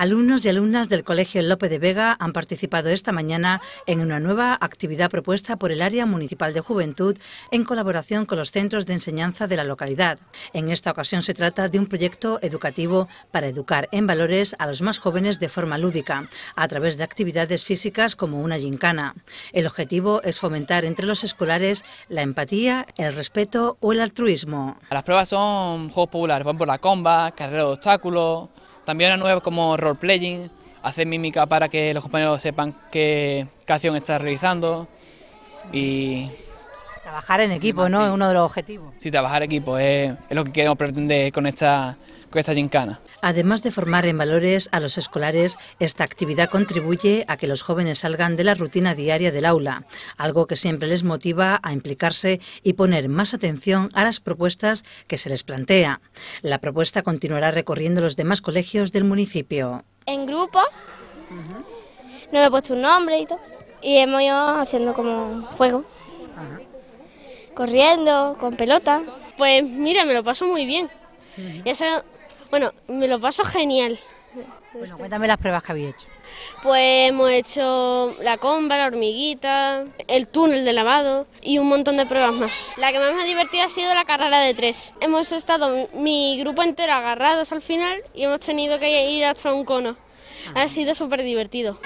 Alumnos y alumnas del Colegio Lope de Vega han participado esta mañana en una nueva actividad propuesta por el Área Municipal de Juventud en colaboración con los centros de enseñanza de la localidad. En esta ocasión se trata de un proyecto educativo para educar en valores a los más jóvenes de forma lúdica, a través de actividades físicas como una gincana. El objetivo es fomentar entre los escolares la empatía, el respeto o el altruismo. Las pruebas son juegos populares, van por la comba, carrera de obstáculos también una nueva como role-playing, hacer mímica para que los compañeros sepan qué, canción acción está realizando y Trabajar en equipo, ¿no? Es uno de los objetivos. Sí, trabajar en equipo es, lo que queremos pretender con esta, con esta gincana. Además de formar en valores a los escolares, esta actividad contribuye a que los jóvenes salgan de la rutina diaria del aula, algo que siempre les motiva a implicarse y poner más atención a las propuestas que se les plantea. La propuesta continuará recorriendo los demás colegios del municipio. En grupo, no me he puesto un nombre y todo, y hemos ido haciendo como juego corriendo, con pelota. Pues mira, me lo paso muy bien. bueno, me lo paso genial. Bueno, cuéntame las pruebas que habéis hecho. Pues hemos hecho la comba, la hormiguita, el túnel de lavado y un montón de pruebas más. La que más me ha divertido ha sido la carrera de tres. Hemos estado mi grupo entero agarrados al final y hemos tenido que ir hasta un cono. Ha sido súper divertido.